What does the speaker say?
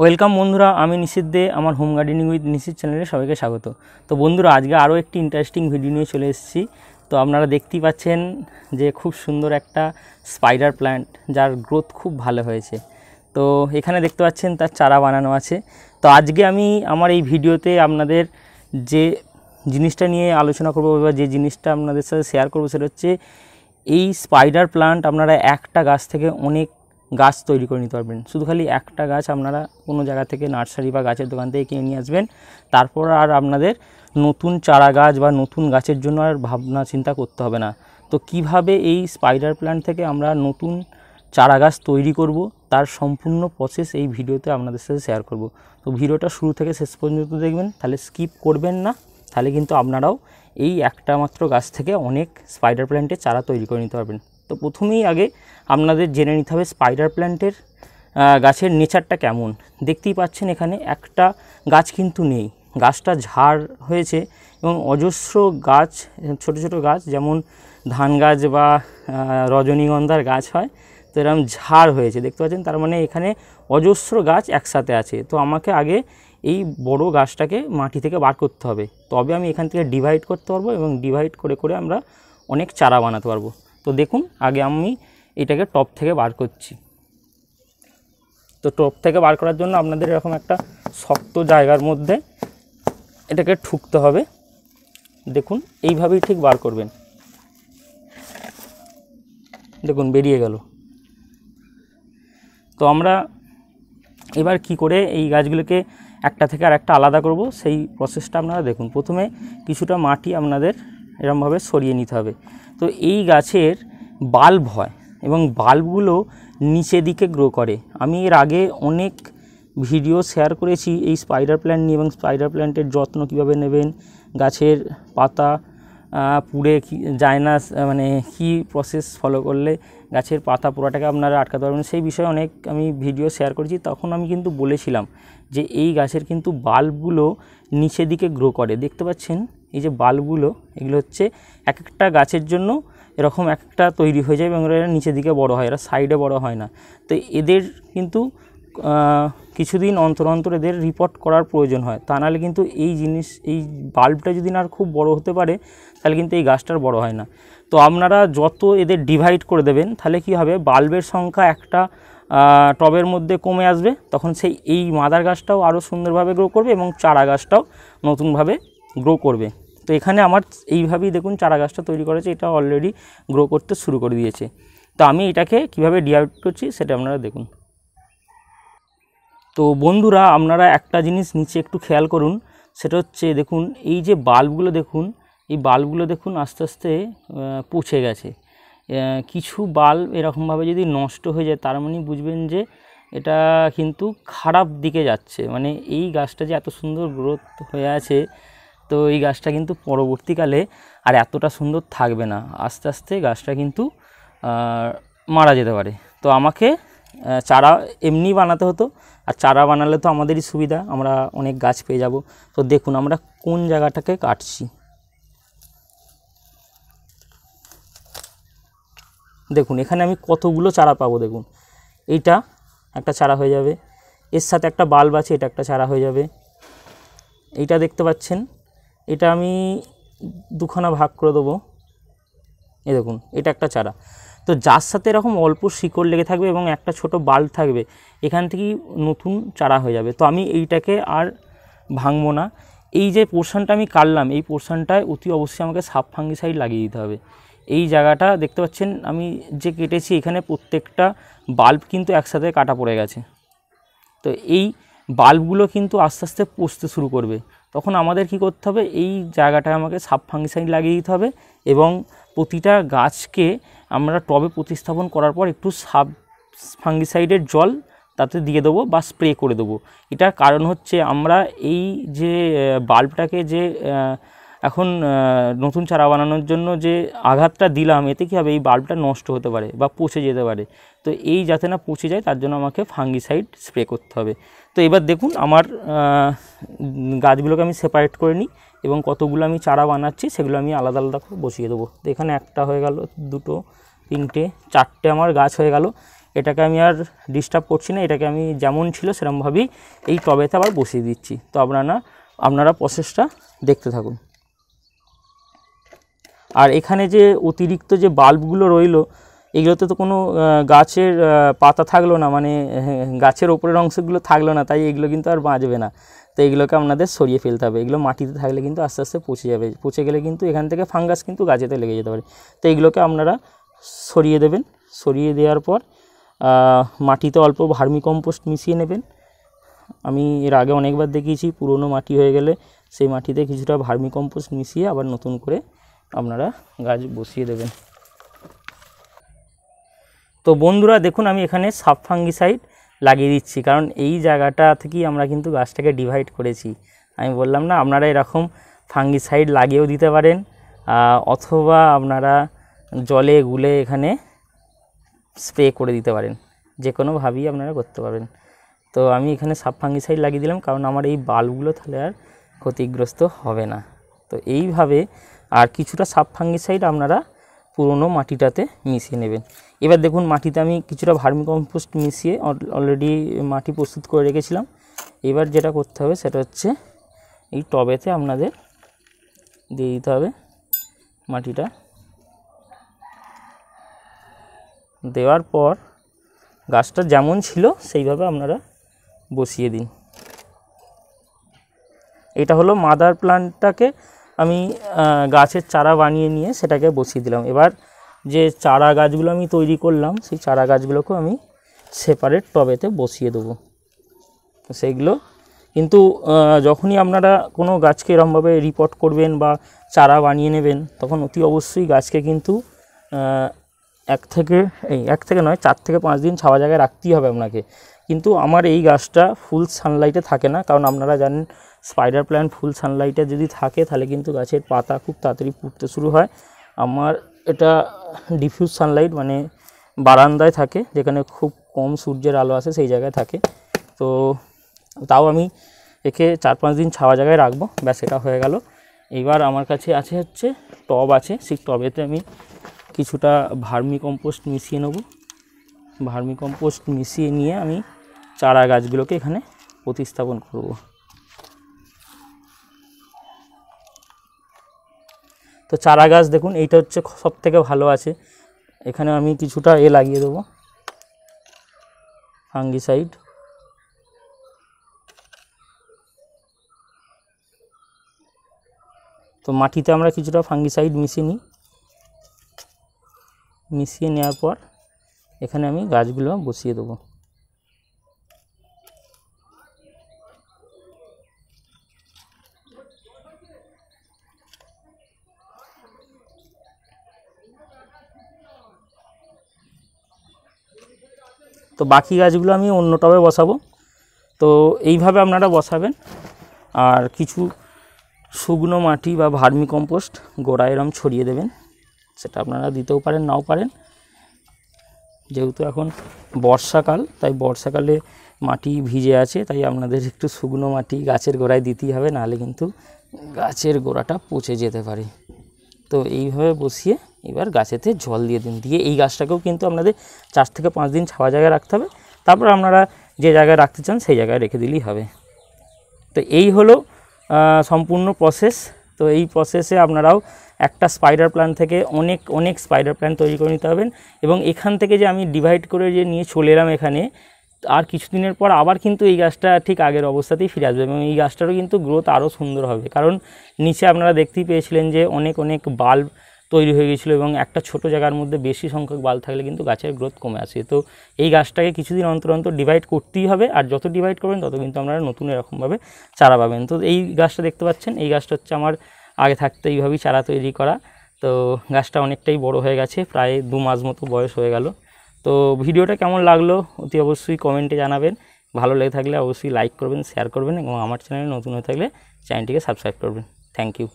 welcome বন্ধুরা আমি নিশিত দে আমার হোম গার্ডেনিং উইথ নিশিত চ্যানেলে সবাইকে স্বাগত তো বন্ধুরা আজকে আরও একটি ইন্টারেস্টিং ভিডিও নিয়ে চলে এসেছি তো আপনারা দেখতেই পাচ্ছেন যে খুব সুন্দর একটা স্পাইডার প্ল্যান্ট যার গ্রোথ খুব ভালো হয়েছে তো এখানে দেখতে পাচ্ছেন তার চারা বানানো আছে তো আজকে আমি আমার এই ভিডিওতে আপনাদের যে জিনিসটা নিয়ে আলোচনা করবো বা যে জিনিসটা আপনাদের সাথে শেয়ার করবো সেটা হচ্ছে এই স্পাইডার প্লান্ট আপনারা একটা গাছ থেকে অনেক গাছ তৈরি করে নিতে পারবেন শুধু খালি একটা গাছ আপনারা কোনো জায়গা থেকে নার্সারি বা গাছের দোকান থেকে কিনে নিয়ে আসবেন তারপর আর আপনাদের নতুন চারা গাছ বা নতুন গাছের জন্য আর ভাবনা চিন্তা করতে হবে না তো কিভাবে এই স্পাইডার প্ল্যান্ট থেকে আমরা নতুন চারা গাছ তৈরি করব তার সম্পূর্ণ প্রসেস এই ভিডিওতে আপনাদের সাথে শেয়ার করব তো ভিডিওটা শুরু থেকে শেষ পর্যন্ত দেখবেন তাহলে স্কিপ করবেন না তাহলে কিন্তু আপনারাও এই একটা মাত্র গাছ থেকে অনেক স্পাইডার প্ল্যান্টের চারা তৈরি করে নিতে পারবেন তো প্রথমেই আগে আপনাদের জেনে নিতে হবে স্পাইডার প্ল্যান্টের গাছের নেচারটা কেমন দেখতেই পাচ্ছেন এখানে একটা গাছ কিন্তু নেই গাছটা ঝাড় হয়েছে এবং অজস্র গাছ ছোট ছোট গাছ যেমন ধান গাছ বা রজনীগন্ধার গাছ হয় তো এরকম ঝাড় হয়েছে দেখতে পাচ্ছেন তার মানে এখানে অজস্র গাছ একসাথে আছে তো আমাকে আগে এই বড় গাছটাকে মাটি থেকে বার করতে হবে তবে আমি এখান থেকে ডিভাইড করতে পারবো এবং ডিভাইড করে করে আমরা অনেক চারা বানাতে পারবো তো দেখুন আগে আমি এটাকে টপ থেকে বার করছি তো টপ থেকে বার করার জন্য আপনাদের এরকম একটা শক্ত জায়গার মধ্যে এটাকে ঠুকতে হবে দেখুন এইভাবেই ঠিক বার করবেন দেখুন বেরিয়ে গেল তো আমরা এবার কি করে এই গাছগুলোকে একটা থেকে আর একটা আলাদা করব সেই প্রসেসটা আপনারা দেখুন প্রথমে কিছুটা মাটি আপনাদের এরমভাবে সরিয়ে নিতে হবে তো এই গাছের বাল্ব হয় এবং বাল্বগুলো নিচে দিকে গ্রো করে আমি এর আগে অনেক ভিডিও শেয়ার করেছি এই স্পাইডার প্ল্যান্ট নিয়ে এবং স্পাইডার প্ল্যান্টের যত্ন কিভাবে নেবেন গাছের পাতা পুড়ে যায় না মানে কি প্রসেস ফলো করলে গাছের পাতা পোড়াটাকে আপনারা আটকাতে পারবেন সেই বিষয়ে অনেক আমি ভিডিও শেয়ার করেছি তখন আমি কিন্তু বলেছিলাম যে এই গাছের কিন্তু বাল্বগুলো নিচে দিকে গ্রো করে দেখতে পাচ্ছেন এই যে বাল্বগুলো এগুলো হচ্ছে এক একটা গাছের জন্য এরকম একটা তৈরি হয়ে যায় এবং এরা নিচের দিকে বড় হয় এরা সাইডে বড় হয় না তো এদের কিন্তু কিছুদিন অন্তর অন্তর এদের রিপোর্ট করার প্রয়োজন হয় তা নাহলে কিন্তু এই জিনিস এই বাল্বটা যদি না খুব বড় হতে পারে তাহলে কিন্তু এই গাছটার বড় হয় না তো আপনারা যত এদের ডিভাইড করে দেবেন তাহলে কি হবে বাল্বের সংখ্যা একটা টবের মধ্যে কমে আসবে তখন সেই এই মাদার গাছটাও আরও সুন্দরভাবে গ্রো করবে এবং চারা গাছটাও নতুনভাবে গ্রো করবে তো এখানে আমার এইভাবেই দেখুন চারা গাছটা তৈরি করেছে এটা অলরেডি গ্রো করতে শুরু করে দিয়েছে তো আমি এটাকে কিভাবে ডিআউট করছি সেটা আপনারা দেখুন তো বন্ধুরা আপনারা একটা জিনিস নিচে একটু খেয়াল করুন সেটা হচ্ছে দেখুন এই যে বাল্বগুলো দেখুন এই বাল্বগুলো দেখুন আস্তে আস্তে পচে গেছে কিছু বাল্ব এরকমভাবে যদি নষ্ট হয়ে যায় তার মানে বুঝবেন যে এটা কিন্তু খারাপ দিকে যাচ্ছে মানে এই গাছটা যে এত সুন্দর গ্রোথ হয়ে আছে তো এই গাছটা কিন্তু পরবর্তীকালে আর এতটা সুন্দর থাকবে না আস্তে আস্তে গাছটা কিন্তু মারা যেতে পারে তো আমাকে চারা এমনি বানাতে হতো আর চারা বানালে তো আমাদেরই সুবিধা আমরা অনেক গাছ পেয়ে যাব তো দেখুন আমরা কোন জায়গাটাকে কাটছি দেখুন এখানে আমি কতগুলো চারা পাবো দেখুন এইটা একটা চারা হয়ে যাবে এর সাথে একটা বাল্ব আছে এটা একটা চারা হয়ে যাবে এইটা দেখতে পাচ্ছেন এটা আমি দুখানা ভাগ করে দেবো এ দেখুন এটা একটা চারা তো যার সাথে এরকম অল্প শিকড় লেগে থাকবে এবং একটা ছোট বাল্ব থাকবে এখান থেকেই নতুন চারা হয়ে যাবে তো আমি এইটাকে আর ভাঙবো না এই যে পোর্শনটা আমি কাটলাম এই পোর্শনটায় অতি অবশ্যই আমাকে সাপ ফাঙ্গিসাইড লাগিয়ে দিতে হবে এই জায়গাটা দেখতে পাচ্ছেন আমি যে কেটেছি এখানে প্রত্যেকটা বাল্ব কিন্তু একসাথে কাটা পড়ে গেছে তো এই বাল্বগুলো কিন্তু আস্তে আস্তে পচতে শুরু করবে তখন আমাদের কি করতে হবে এই জায়গাটায় আমাকে সাব ফাংশান লাগিয়ে দিতে হবে এবং প্রতিটা গাছকে আমরা টবে প্রতিস্থাপন করার পর একটু সাব ফাঙ্গিসাইডের জল তাতে দিয়ে দেবো বা স্প্রে করে দেবো এটার কারণ হচ্ছে আমরা এই যে বাল্বটাকে যে এখন নতুন চারা বানানোর জন্য যে আঘাতটা দিলাম এতে কী হবে এই বাল্বটা নষ্ট হতে পারে বা পচে যেতে পারে তো এই যাতে না পচে যায় তার জন্য আমাকে ফাঙ্গিসাইড স্প্রে করতে হবে তো এবার দেখুন আমার গাছগুলোকে আমি সেপারেট করে নিই এবং কতগুলো আমি চারা বানাচ্ছি সেগুলো আমি আলাদা আলাদা করে বসিয়ে দেবো তো এখানে একটা হয়ে গেল দুটো তিনটে চারটে আমার গাছ হয়ে গেল এটাকে আমি আর ডিস্টার্ব করছি না এটাকে আমি যেমন ছিল সেরকমভাবেই এই টবেতে আবার বসিয়ে দিচ্ছি তো আপনারা আপনারা প্রসেসটা দেখতে থাকুন আর এখানে যে অতিরিক্ত যে বাল্বগুলো রইল এগুলোতে তো কোনো গাছের পাতা থাকলো না মানে হ্যাঁ, গাছের ওপরের অংশগুলো থাকলো না তাই এগুলো কিন্তু আর বাঁচবে না তো এগুলোকে আপনাদের সরিয়ে ফেলতে হবে এগুলো মাটিতে থাকলে কিন্তু আস্তে আস্তে পচে যাবে পচে গেলে কিন্তু এখান থেকে ফাঙ্গাস কিন্তু গাছেতে লেগে যেতে পারে তো এগুলোকে আপনারা সরিয়ে দেবেন সরিয়ে দেওয়ার পর মাটিতে অল্প ভার্মিকম্পোস্ট মিশিয়ে নেবেন আমি এর আগে অনেকবার দেখিয়েছি পুরনো মাটি হয়ে গেলে সেই মাটিতে কিছুটা ভার্মিকম্পোস্ট মিশিয়ে আবার নতুন করে আপনারা গাছ বসিয়ে দেবেন তো বন্ধুরা দেখুন আমি এখানে সাব ফাঙ্গিসাইড লাগিয়ে দিচ্ছি কারণ এই জায়গাটা থেকেই আমরা কিন্তু গাছটাকে ডিভাইড করেছি আমি বললাম না আপনারা এরকম ফাঙ্গিসাইড লাগিয়েও দিতে পারেন অথবা আপনারা জলে গুলে এখানে স্প্রে করে দিতে পারেন যে কোনোভাবেই আপনারা করতে পারবেন তো আমি এখানে সাব ফাঙ্গিসাইড লাগিয়ে দিলাম কারণ আমার এই বালগুলো তাহলে আর ক্ষতিগ্রস্ত হবে না তো এইভাবে আর কিছুটা সাব ফাঙ্গিসাইড আপনারা পুরনো মাটিটাতে মিশিয়ে নেবেন এবার দেখুন মাটিতে আমি কিছুটা ভার্মিকম্পোস্ট মিশিয়ে অলরেডি মাটি প্রস্তুত করে রেখেছিলাম এবার যেটা করতে হবে সেটা হচ্ছে এই টবেতে আপনাদের দিয়ে দিতে হবে মাটিটা দেওয়ার পর গাছটা যেমন ছিল সেইভাবে আপনারা বসিয়ে দিন এটা হলো মাদার প্লান্টটাকে আমি গাছের চারা বানিয়ে নিয়ে সেটাকে বসিয়ে দিলাম এবার যে চারা গাছগুলো আমি তৈরি করলাম সেই চারা গাছগুলোকেও আমি সেপারেট টবেতে বসিয়ে দেবো সেইগুলো কিন্তু যখনই আপনারা কোনো গাছকে এরমভাবে রিপোর্ট করবেন বা চারা বানিয়ে নেবেন তখন অতি অবশ্যই গাছকে কিন্তু এক থেকে এই এক থেকে নয় চার থেকে পাঁচ দিন ছাওয়া জায়গায় রাখতেই হবে আপনাকে কিন্তু আমার এই গাছটা ফুল সানলাইটে থাকে না কারণ আপনারা জানেন স্পাইডার প্ল্যান্ট ফুল সানলাইটে যদি থাকে তাহলে কিন্তু গাছের পাতা খুব তাড়াতাড়ি পুড়তে শুরু হয় আমার এটা ডিফিউজ সানলাইট মানে বারান্দায় থাকে যেখানে খুব কম সূর্যের আলো আসে সেই জায়গায় থাকে তো তাও আমি একে চার পাঁচ দিন ছাওয়া জায়গায় রাখবো ব্যাস এটা হয়ে গেল এবার আমার কাছে আছে হচ্ছে টব আছে সেই টবেতে আমি কিছুটা ভার্মি কম্পোস্ট মিশিয়ে নেব ভার্মি কম্পোস্ট মিশিয়ে নিয়ে আমি চারা গাছগুলোকে এখানে প্রতিস্থাপন করবো তো চারা গাছ দেখুন এইটা হচ্ছে সব থেকে ভালো আছে এখানে আমি কিছুটা এ লাগিয়ে দেবো ফাঙ্গিসাইড তো মাটিতে আমরা কিছুটা ফাঙ্গিসাইড মিশিয়ে নিই মিশিয়ে নেওয়ার পর এখানে আমি গাছগুলো বসিয়ে দেবো তো বাকি গাছগুলো আমি অন্য টবে বসাবো তো এইভাবে আপনারা বসাবেন আর কিছু শুকনো মাটি বা ভার্মি কম্পোস্ট গোড়া এরম ছড়িয়ে দেবেন সেটা আপনারা দিতেও পারেন নাও পারেন যেহেতু এখন বর্ষাকাল তাই বর্ষাকালে মাটি ভিজে আছে তাই আপনাদের একটু শুকনো মাটি গাছের গোড়ায় দিতেই হবে নাহলে কিন্তু গাছের গোড়াটা পচে যেতে পারে তো এইভাবে বসিয়ে এবার গাছেতে জল দিয়ে দিন দিয়ে এই গাছটাকেও কিন্তু আপনাদের চার থেকে পাঁচ দিন ছাওয়া জায়গায় রাখতে হবে তারপর আপনারা যে জায়গায় রাখতে চান সেই জায়গায় রেখে দিলেই হবে তো এই হলো সম্পূর্ণ প্রসেস তো এই প্রসেসে আপনারাও একটা স্পাইডার প্ল্যান থেকে অনেক অনেক স্পাইডার প্ল্যান তৈরি করে নিতে হবেন এবং এখান থেকে যে আমি ডিভাইড করে যে নিয়ে চলে এলাম এখানে আর কিছুদিনের পর আবার কিন্তু এই গাছটা ঠিক আগের অবস্থাতেই ফিরে আসবে এবং এই গাছটারও কিন্তু গ্রোথ আরও সুন্দর হবে কারণ নিচে আপনারা দেখতেই পেয়েছিলেন যে অনেক অনেক বাল্ব তৈরি হয়ে গেছিলো এবং একটা ছোট জায়গার মধ্যে বেশি সংখ্যক বাল থাকলে কিন্তু গাছের গ্রোথ কমে আসে তো এই গাছটাকে কিছুদিন অন্তর অন্তর ডিভাইড করতেই হবে আর যত ডিভাইড করবেন তত কিন্তু আপনারা নতুন এরকমভাবে চারা পাবেন তো এই গাছটা দেখতে পাচ্ছেন এই গাছটা হচ্ছে আমার আগে থাকতে এইভাবেই চারা তৈরি করা তো গাছটা অনেকটাই বড় হয়ে গেছে প্রায় দু মাস মতো বয়স হয়ে গেল তো ভিডিওটা কেমন লাগলো অতি অবশ্যই কমেন্টে জানাবেন ভালো লেগে থাকলে অবশ্যই লাইক করবেন শেয়ার করবেন এবং আমার চ্যানেলে নতুন হয়ে থাকলে চ্যানেলটিকে সাবস্ক্রাইব করবেন থ্যাংক ইউ